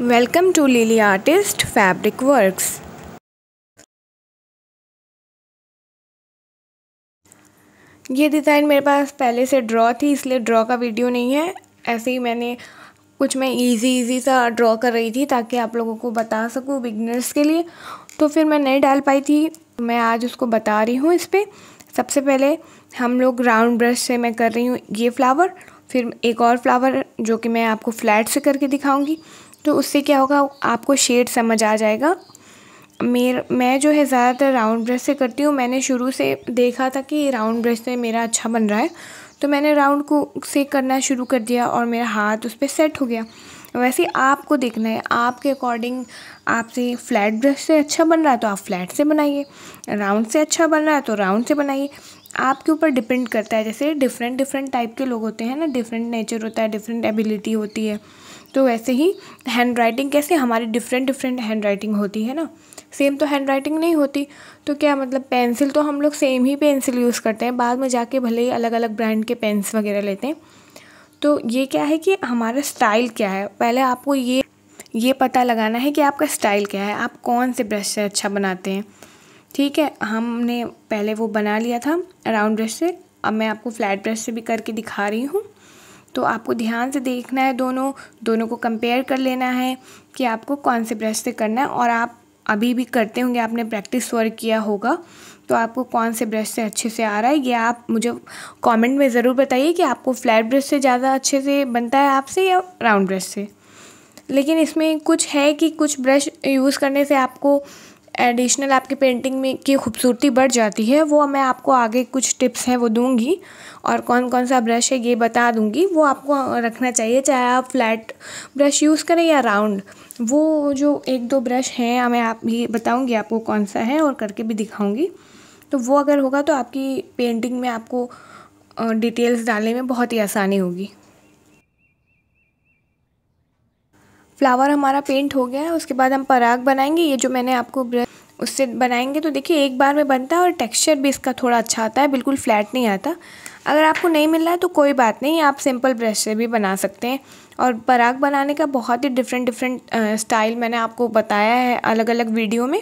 welcome to Lily artist fabric works ये design मेरे पास पहले से ड्रॉ थी इसलिए ड्रॉ का वीडियो नहीं है ऐसे ही मैंने कुछ मैं इजी इजी सा ड्रॉ कर रही थी ताकि आप लोगों को बता सकूँ बिगनर्स के लिए तो फिर मैं नहीं डाल पाई थी मैं आज उसको बता रही हूँ इस पर सबसे पहले हम लोग राउंड ब्रश से मैं कर रही हूँ ये फ्लावर फिर एक और फ्लावर जो कि मैं आपको फ्लैट से करके दिखाऊंगी तो उससे क्या होगा आपको शेड समझ आ जाएगा मेर मैं जो है ज़्यादातर राउंड ब्रश से करती हूँ मैंने शुरू से देखा था कि राउंड ब्रश से मेरा अच्छा बन रहा है तो मैंने राउंड को से करना शुरू कर दिया और मेरा हाथ उस पर सेट हो गया वैसे आपको देखना है आपके अकॉर्डिंग आपसे फ्लैट ब्रश से अच्छा बन रहा है तो आप फ्लैट से बनाइए राउंड से अच्छा बन रहा है तो राउंड से बनाइए आपके ऊपर डिपेंड करता है जैसे डिफरेंट डिफरेंट टाइप के लोग होते हैं ना डिफरेंट नेचर होता है डिफरेंट एबिलिटी होती है तो वैसे ही हैंड राइटिंग कैसे हमारी डिफरेंट डिफरेंट हैंड राइटिंग होती है ना सेम तो हैंड राइटिंग नहीं होती तो क्या मतलब पेंसिल तो हम लोग सेम ही पेंसिल यूज़ करते हैं बाद में जाके भले ही अलग अलग ब्रांड के पेन्स वगैरह लेते हैं तो ये क्या है कि हमारा स्टाइल क्या है पहले आपको ये ये पता लगाना है कि आपका स्टाइल क्या है आप कौन से ब्रश से अच्छा बनाते हैं ठीक है हमने पहले वो बना लिया था राउंड ब्रश से अब मैं आपको फ्लैट ब्रश से भी करके दिखा रही हूँ तो आपको ध्यान से देखना है दोनों दोनों को कंपेयर कर लेना है कि आपको कौन से ब्रश से करना है और आप अभी भी करते होंगे आपने प्रैक्टिस वर्क किया होगा तो आपको कौन से ब्रश से अच्छे से आ रहा है ये आप मुझे कमेंट में ज़रूर बताइए कि आपको फ्लैट ब्रश से ज़्यादा अच्छे से बनता है आपसे या राउंड ब्रश से लेकिन इसमें कुछ है कि कुछ ब्रश यूज़ करने से आपको एडिशनल आपकी पेंटिंग में की खूबसूरती बढ़ जाती है वो मैं आपको आगे कुछ टिप्स हैं वो दूंगी और कौन कौन सा ब्रश है ये बता दूंगी वो आपको रखना चाहिए चाहे आप फ्लैट ब्रश यूज़ करें या राउंड वो जो एक दो ब्रश हैं मैं आप भी बताऊँगी आपको कौन सा है और करके भी दिखाऊँगी तो वो अगर होगा तो आपकी पेंटिंग में आपको डिटेल्स डालने में बहुत ही आसानी होगी फ्लावर हमारा पेंट हो गया है उसके बाद हम पराग बनाएंगे ये जो मैंने आपको ब्रश उससे बनाएंगे तो देखिए एक बार में बनता है और टेक्सचर भी इसका थोड़ा अच्छा आता है बिल्कुल फ्लैट नहीं आता अगर आपको नहीं मिल रहा है तो कोई बात नहीं आप सिंपल ब्रश से भी बना सकते हैं और पराग बनाने का बहुत ही डिफरेंट डिफरेंट स्टाइल मैंने आपको बताया है अलग अलग वीडियो में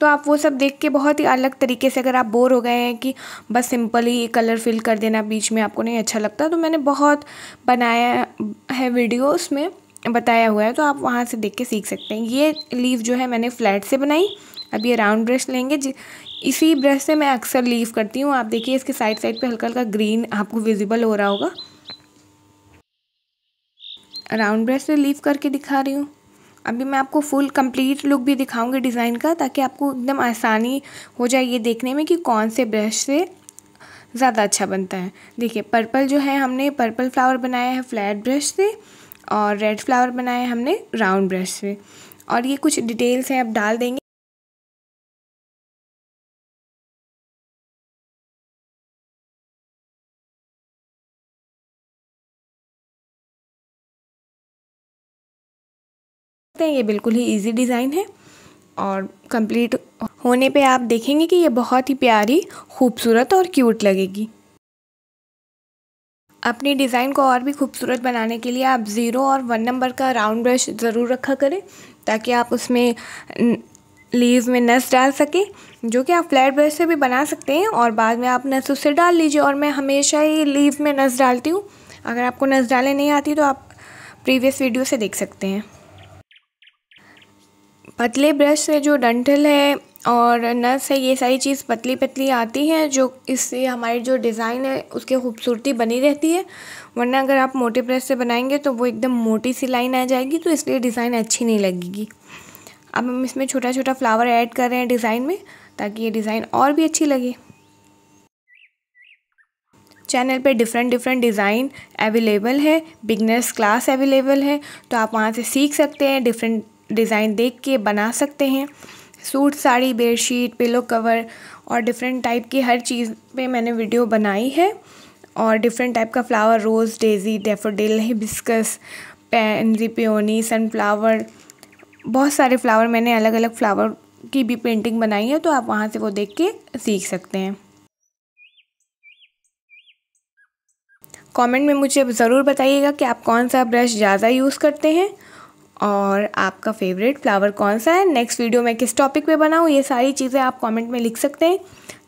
तो आप वो सब देख के बहुत ही अलग तरीके से अगर आप बोर हो गए हैं कि बस सिंपल ही कलर फिल कर देना बीच में आपको नहीं अच्छा लगता तो मैंने बहुत बनाया है वीडियो उसमें बताया हुआ है तो आप वहाँ से देख के सीख सकते हैं ये लीव जो है मैंने फ्लैट से बनाई अब ये राउंड ब्रश लेंगे इसी ब्रश से मैं अक्सर लीव करती हूँ आप देखिए इसके साइड साइड पे हल्का हल्का ग्रीन आपको विजिबल हो रहा होगा राउंड ब्रश से लीव करके दिखा रही हूँ अभी मैं आपको फुल कंप्लीट लुक भी दिखाऊंगी डिज़ाइन का ताकि आपको एकदम आसानी हो जाए ये देखने में कि कौन से ब्रश से ज़्यादा अच्छा बनता है देखिए पर्पल जो है हमने पर्पल फ्लावर बनाया है फ्लैट ब्रश से और रेड फ्लावर बनाए हमने राउंड ब्रश से और ये कुछ डिटेल्स हैं आप डाल देंगे ये बिल्कुल ही इजी डिज़ाइन है और कंप्लीट होने पे आप देखेंगे कि ये बहुत ही प्यारी खूबसूरत और क्यूट लगेगी अपनी डिज़ाइन को और भी खूबसूरत बनाने के लिए आप ज़ीरो और वन नंबर का राउंड ब्रश ज़रूर रखा करें ताकि आप उसमें लीव में नस डाल सकें जो कि आप फ्लैट ब्रश से भी बना सकते हैं और बाद में आप नस उससे डाल लीजिए और मैं हमेशा ही लीव में नस डालती हूँ अगर आपको नस डालने नहीं आती तो आप प्रीवियस वीडियो से देख सकते हैं पतले ब्रश से जो डंठल है और नस है ये सारी चीज़ पतली पतली आती हैं जो इससे हमारी जो डिज़ाइन है उसकी खूबसूरती बनी रहती है वरना अगर आप मोटे प्रेस से बनाएंगे तो वो एकदम मोटी सी लाइन आ जाएगी तो इसलिए डिज़ाइन अच्छी नहीं लगेगी अब हम इसमें छोटा छोटा फ्लावर ऐड कर रहे हैं डिज़ाइन में ताकि ये डिज़ाइन और भी अच्छी लगे चैनल पे डिफरेंट डिफरेंट डिज़ाइन अवेलेबल है बिगनर्स क्लास अवेलेबल है तो आप वहाँ से सीख सकते हैं डिफरेंट डिज़ाइन देख के बना सकते हैं suit sari bedsheet pillow cover और डिफरेंट टाइप की हर चीज़ पे मैंने वीडियो बनाई है और डिफरेंट टाइप का flower rose daisy daffodil hibiscus pansy peony sunflower बहुत सारे फ्लावर मैंने अलग अलग फ्लावर की भी पेंटिंग बनाई है तो आप वहाँ से वो देख के सीख सकते हैं कमेंट में मुझे ज़रूर बताइएगा कि आप कौन सा ब्रश ज़्यादा यूज़ करते हैं और आपका फेवरेट फ्लावर कौन सा है नेक्स्ट वीडियो मैं किस टॉपिक पे बनाऊँ ये सारी चीज़ें आप कमेंट में लिख सकते हैं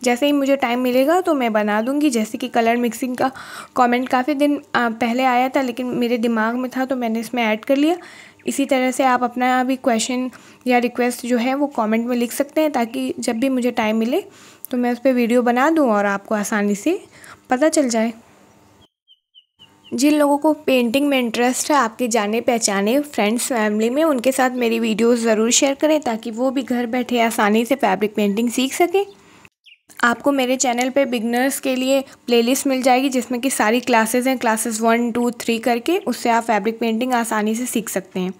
जैसे ही मुझे टाइम मिलेगा तो मैं बना दूंगी जैसे कि कलर मिक्सिंग का कमेंट काफ़ी दिन पहले आया था लेकिन मेरे दिमाग में था तो मैंने इसमें ऐड कर लिया इसी तरह से आप अपना भी क्वेश्चन या रिक्वेस्ट जो है वो कॉमेंट में लिख सकते हैं ताकि जब भी मुझे टाइम मिले तो मैं उस पर वीडियो बना दूँ और आपको आसानी से पता चल जाए जिन लोगों को पेंटिंग में इंटरेस्ट है आपके जाने पहचाने फ्रेंड्स फैमिली में उनके साथ मेरी वीडियो ज़रूर शेयर करें ताकि वो भी घर बैठे आसानी से फैब्रिक पेंटिंग सीख सकें आपको मेरे चैनल पे बिगनर्स के लिए प्लेलिस्ट मिल जाएगी जिसमें कि सारी क्लासेस हैं क्लासेस वन टू थ्री करके उससे आप फैब्रिक पेंटिंग आसानी से सीख सकते हैं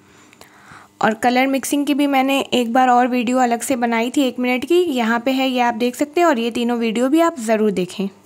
और कलर मिक्सिंग की भी मैंने एक बार और वीडियो अलग से बनाई थी एक मिनट की यहाँ पे है ये आप देख सकते हैं और ये तीनों वीडियो भी आप ज़रूर देखें